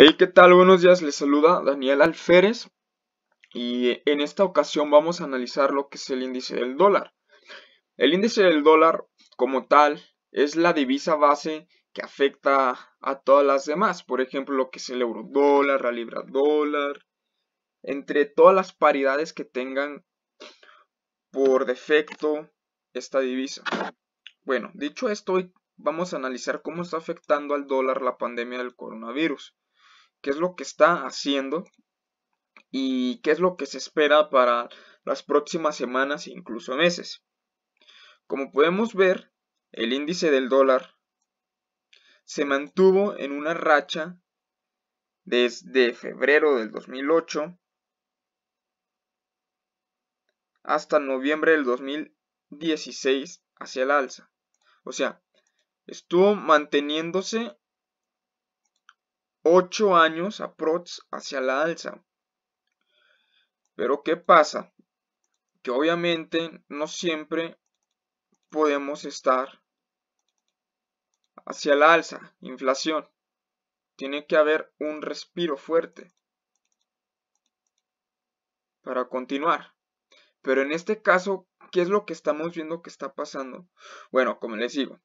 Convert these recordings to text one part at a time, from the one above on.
Hey, ¿qué tal? Buenos días, les saluda Daniel Alférez y en esta ocasión vamos a analizar lo que es el índice del dólar. El índice del dólar como tal es la divisa base que afecta a todas las demás, por ejemplo lo que es el euro dólar, la libra dólar, entre todas las paridades que tengan por defecto esta divisa. Bueno, dicho esto, hoy vamos a analizar cómo está afectando al dólar la pandemia del coronavirus qué es lo que está haciendo y qué es lo que se espera para las próximas semanas e incluso meses. Como podemos ver, el índice del dólar se mantuvo en una racha desde febrero del 2008 hasta noviembre del 2016 hacia el alza. O sea, estuvo manteniéndose 8 años aprox hacia la alza. Pero ¿qué pasa? Que obviamente no siempre podemos estar hacia la alza, inflación. Tiene que haber un respiro fuerte para continuar. Pero en este caso, ¿qué es lo que estamos viendo que está pasando? Bueno, como les digo,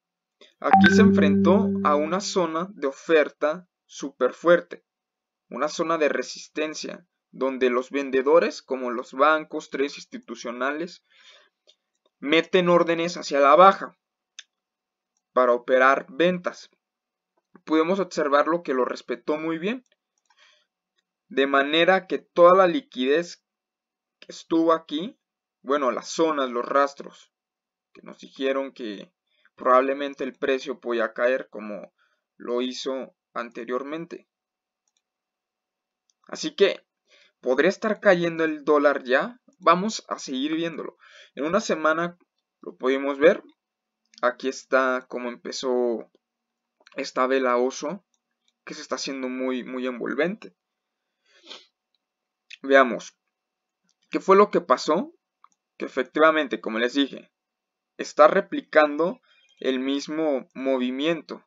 aquí se enfrentó a una zona de oferta súper fuerte una zona de resistencia donde los vendedores, como los bancos, tres institucionales, meten órdenes hacia la baja para operar ventas. podemos observar lo que lo respetó muy bien, de manera que toda la liquidez que estuvo aquí, bueno, las zonas, los rastros, que nos dijeron que probablemente el precio podía caer como lo hizo anteriormente. Así que, ¿podría estar cayendo el dólar ya? Vamos a seguir viéndolo. En una semana lo podemos ver. Aquí está como empezó esta vela oso, que se está haciendo muy, muy envolvente. Veamos, ¿qué fue lo que pasó? Que efectivamente, como les dije, está replicando el mismo movimiento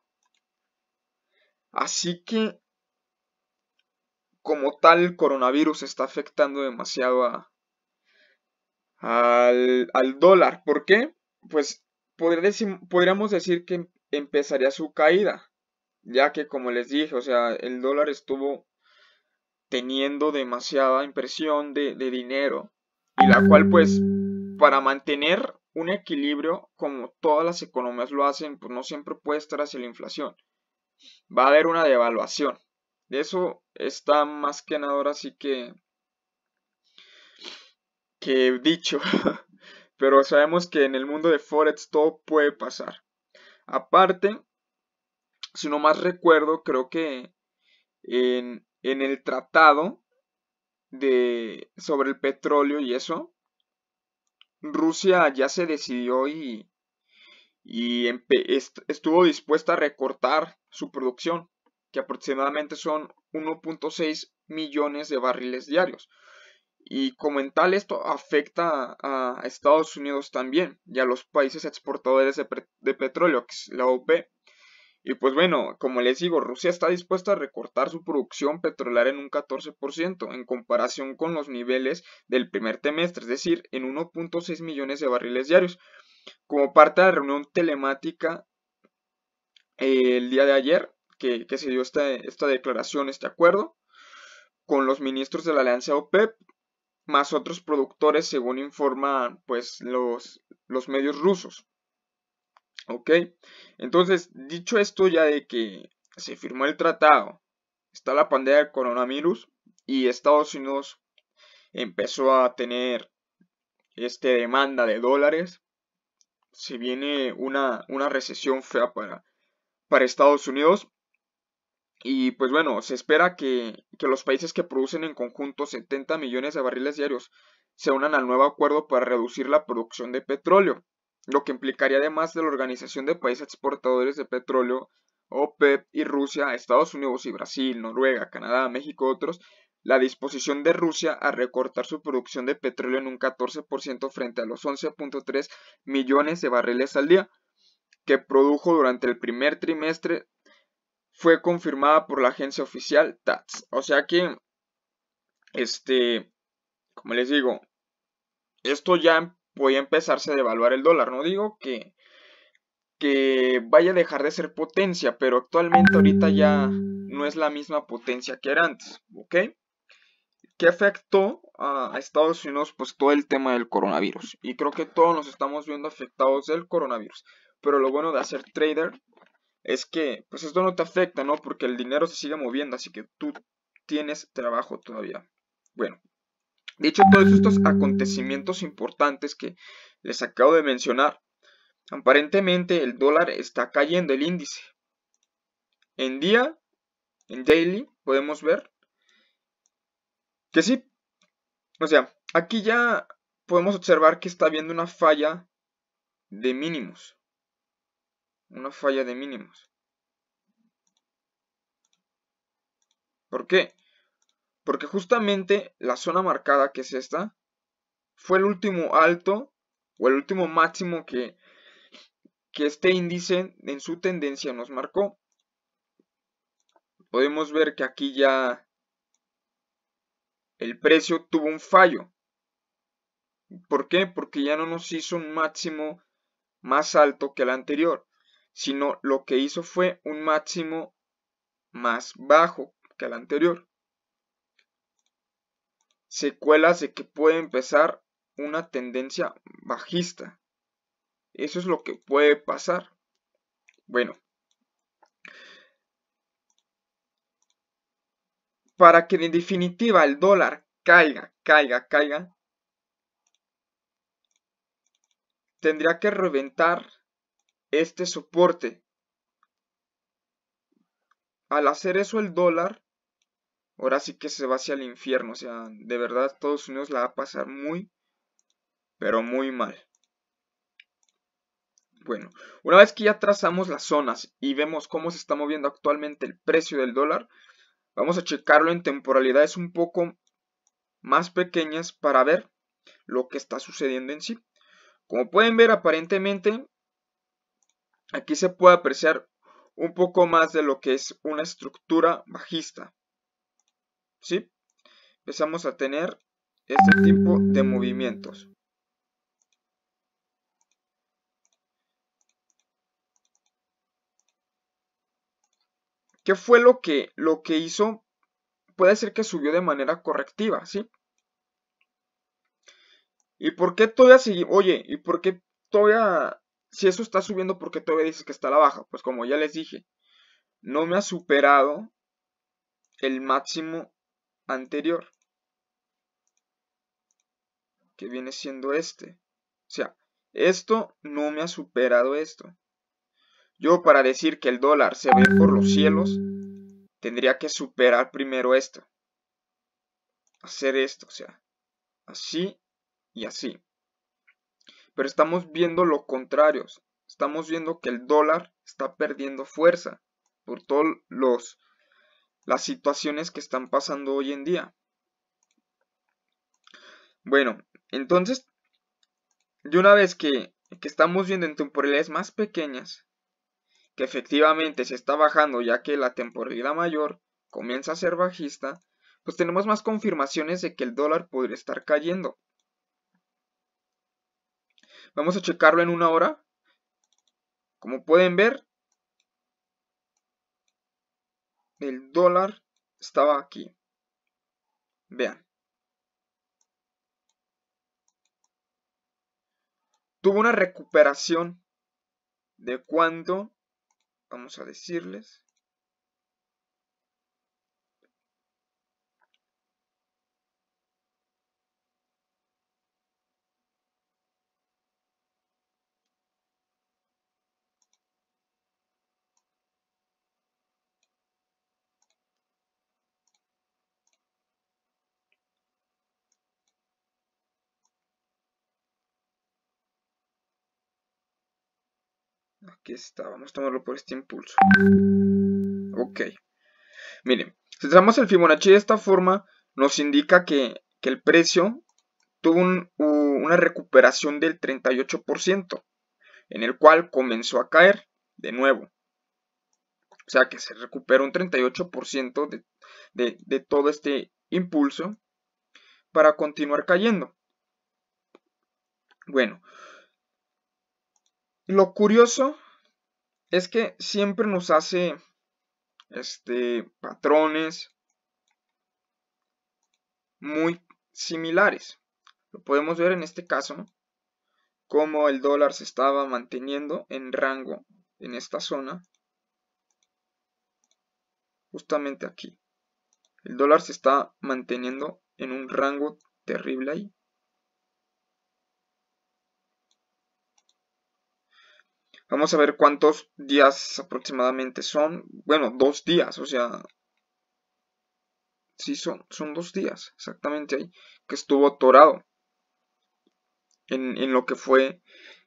Así que, como tal, el coronavirus está afectando demasiado al, dólar. ¿Por qué? Pues podríamos decir que empezaría su caída, ya que como les dije, o sea, el dólar estuvo teniendo demasiada impresión de, de dinero, y la cual pues para mantener un equilibrio como todas las economías lo hacen, pues no siempre puede estar hacia la inflación va a haber una devaluación. De eso está más que nada ahora sí que, que dicho. Pero sabemos que en el mundo de Forex todo puede pasar. Aparte, si no más recuerdo, creo que en, en el tratado de, sobre el petróleo y eso, Rusia ya se decidió y, y estuvo dispuesta a recortar su producción, que aproximadamente son 1.6 millones de barriles diarios. Y como en tal esto afecta a Estados Unidos también y a los países exportadores de, petróleo, que es la OP. Y pues bueno, como les digo, Rusia está dispuesta a recortar su producción petrolera en un 14% en comparación con los niveles del primer trimestre, es decir, en 1.6 millones de barriles diarios. Como parte de la reunión telemática eh, el día de ayer, que, se dio esta, declaración, este acuerdo, con los ministros de la alianza OPEP, más otros productores, según informan pues, los, los medios rusos. ¿Ok? Entonces, dicho esto ya de que se firmó el tratado, está la pandemia del coronavirus y Estados Unidos empezó a tener este demanda de dólares se viene una, una recesión fea para, para Estados Unidos. Y pues bueno, se espera que, que, los países que producen en conjunto 70 millones de barriles diarios se unan al nuevo acuerdo para reducir la producción de petróleo, lo que implicaría además de la Organización de Países Exportadores de Petróleo, OPEP y Rusia, Estados Unidos y Brasil, Noruega, Canadá, México, otros, la disposición de Rusia a recortar su producción de petróleo en un 14% frente a los 11.3 millones de barriles al día que produjo durante el primer trimestre fue confirmada por la agencia oficial TATS. O sea que, este, como les digo, esto ya puede empezarse a devaluar el dólar. No digo que, que vaya a dejar de ser potencia, pero actualmente ahorita ya no es la misma potencia que era antes, ¿ok? ¿Qué afectó a, Estados Unidos? Pues todo el tema del coronavirus. Y creo que todos nos estamos viendo afectados del coronavirus. Pero lo bueno de hacer trader es que pues esto no te afecta, ¿no? Porque el dinero se sigue moviendo, así que tú tienes trabajo todavía. Bueno, dicho todos estos acontecimientos importantes que les acabo de mencionar, aparentemente el dólar está cayendo, el índice. En día, en daily, podemos ver que sí. O sea, aquí ya podemos observar que está habiendo una falla de mínimos. Una falla de mínimos. ¿Por qué? Porque justamente la zona marcada, que es esta, fue el último alto o el último máximo que, que este índice en su tendencia nos marcó. Podemos ver que aquí ya el precio tuvo un fallo. ¿Por qué? Porque ya no nos hizo un máximo más alto que el anterior, sino lo que hizo fue un máximo más bajo que el anterior. Secuelas de que puede empezar una tendencia bajista. Eso es lo que puede pasar. Bueno, para que en definitiva el dólar caiga, caiga, caiga, tendría que reventar este soporte. Al hacer eso el dólar, ahora sí que se va hacia el infierno. O sea, de verdad Estados Unidos la va a pasar muy, pero muy mal. Bueno, una vez que ya trazamos las zonas y vemos cómo se está moviendo actualmente el precio del dólar, Vamos a checarlo en temporalidades un poco más pequeñas para ver lo que está sucediendo en sí. Como pueden ver, aparentemente aquí se puede apreciar un poco más de lo que es una estructura bajista. ¿Sí? Empezamos a tener este tipo de movimientos. ¿Qué fue lo que, lo que hizo? Puede ser que subió de manera correctiva, ¿sí? ¿Y por qué todavía sigue? Oye, ¿y por qué todavía, si eso está subiendo, por qué todavía dices que está a la baja? Pues como ya les dije, no me ha superado el máximo anterior. Que viene siendo este. O sea, esto no me ha superado esto. Yo para decir que el dólar se ve por los cielos, tendría que superar primero esto. Hacer esto, o sea, así y así. Pero estamos viendo lo contrario. Estamos viendo que el dólar está perdiendo fuerza por todas las situaciones que están pasando hoy en día. Bueno, entonces, de una vez que, que estamos viendo en temporalidades más pequeñas, que efectivamente se está bajando ya que la temporalidad mayor comienza a ser bajista, pues tenemos más confirmaciones de que el dólar podría estar cayendo. Vamos a checarlo en una hora. Como pueden ver, el dólar estaba aquí. Vean. Tuvo una recuperación de cuando vamos a decirles Aquí está, vamos a tomarlo por este impulso. Ok. Miren, si trazamos el Fibonacci de esta forma, nos indica que, el precio tuvo una recuperación del 38%, en el cual comenzó a caer de nuevo. O sea que se recuperó un 38% de, de todo este impulso para continuar cayendo. Bueno, lo curioso es que siempre nos hace este, patrones muy similares. Lo podemos ver en este caso, cómo como el dólar se estaba manteniendo en rango en esta zona, justamente aquí. El dólar se está manteniendo en un rango terrible ahí. Vamos a ver cuántos días aproximadamente son. Bueno, dos días, o sea... Sí, son, son dos días, exactamente ahí, que estuvo torado. en, lo que fue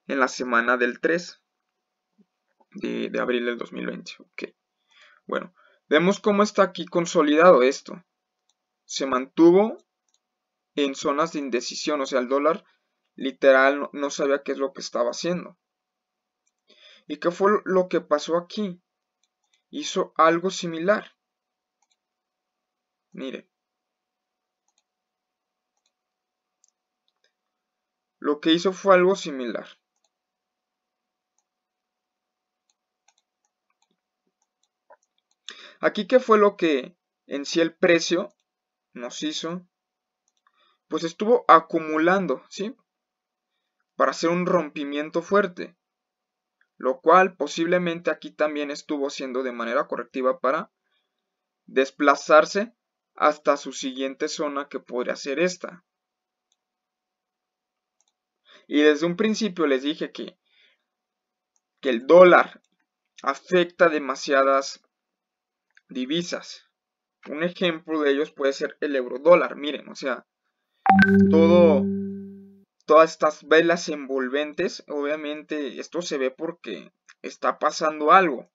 en la semana del 3 de, de abril del 2020. Ok, bueno, vemos cómo está aquí consolidado esto. Se mantuvo en zonas de indecisión, o sea, el dólar literal no, sabía qué es lo que estaba haciendo. ¿Y qué fue lo que pasó aquí? Hizo algo similar. Mire. Lo que hizo fue algo similar. Aquí, ¿qué fue lo que en sí el precio nos hizo? Pues estuvo acumulando, ¿sí? Para hacer un rompimiento fuerte lo cual posiblemente aquí también estuvo siendo de manera correctiva para desplazarse hasta su siguiente zona que podría ser esta. Y desde un principio les dije que, que el dólar afecta demasiadas divisas. Un ejemplo de ellos puede ser el euro dólar. Miren, o sea, todo todas estas velas envolventes. Obviamente esto se ve porque está pasando algo.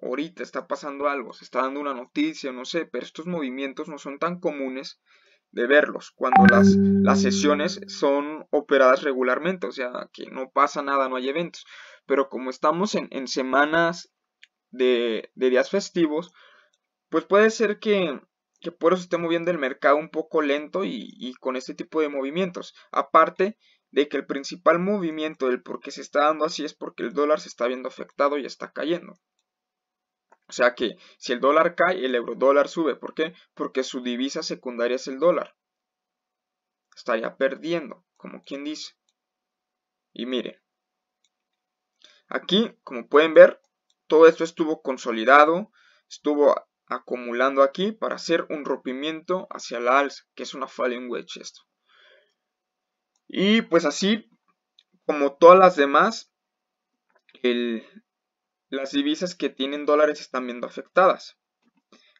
Ahorita está pasando algo, se está dando una noticia, no sé, pero estos movimientos no son tan comunes de verlos cuando las, las sesiones son operadas regularmente, o sea, que no pasa nada, no hay eventos. Pero como estamos en, semanas de, días festivos, pues puede ser que, que por eso esté moviendo el mercado un poco lento y, con este tipo de movimientos. Aparte de que el principal movimiento del por qué se está dando así es porque el dólar se está viendo afectado y está cayendo. O sea que si el dólar cae, el euro dólar sube. ¿Por qué? Porque su divisa secundaria es el dólar. Estaría perdiendo, como quien dice. Y miren, aquí, como pueden ver, todo esto estuvo consolidado, estuvo acumulando aquí para hacer un rompimiento hacia la alza, que es una falling wedge esto. Y pues así, como todas las demás, las divisas que tienen dólares están viendo afectadas.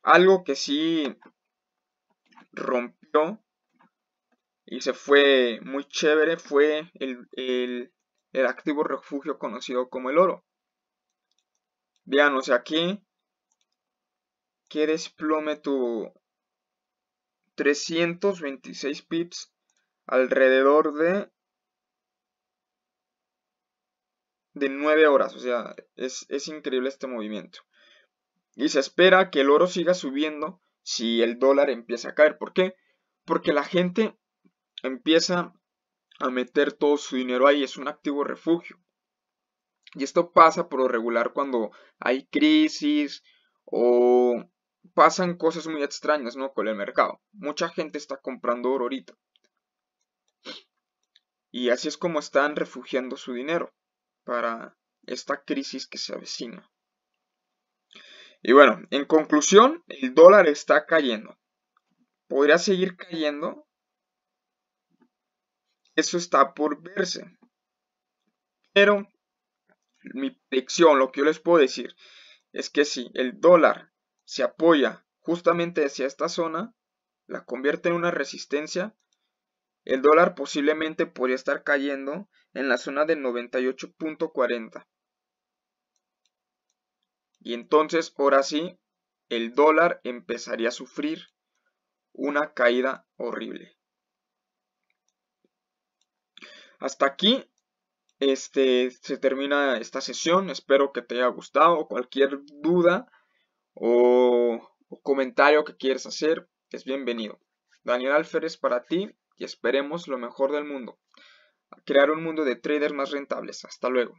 Algo que sí rompió y se fue muy chévere fue el, el activo refugio conocido como el oro. Vean, o sea, aquí que desplome tu 326 pips alrededor de de 9 horas, o sea, es, increíble este movimiento. Y se espera que el oro siga subiendo si el dólar empieza a caer. ¿Por qué? Porque la gente empieza a meter todo su dinero ahí, es un activo refugio. Y esto pasa por lo regular cuando hay crisis o pasan cosas muy extrañas, ¿no? Con el mercado. Mucha gente está comprando oro ahorita. Y así es como están refugiando su dinero para esta crisis que se avecina. Y bueno, en conclusión, el dólar está cayendo. ¿Podría seguir cayendo? Eso está por verse. Pero mi predicción, lo que yo les puedo decir, es que si el dólar se apoya justamente hacia esta zona, la convierte en una resistencia, el dólar posiblemente podría estar cayendo en la zona de 98.40. Y entonces, ahora sí, el dólar empezaría a sufrir una caída horrible. Hasta aquí este, se termina esta sesión. Espero que te haya gustado. Cualquier duda o, o comentario que quieras hacer es bienvenido. Daniel Alférez para ti y esperemos lo mejor del mundo. A crear un mundo de traders más rentables. Hasta luego.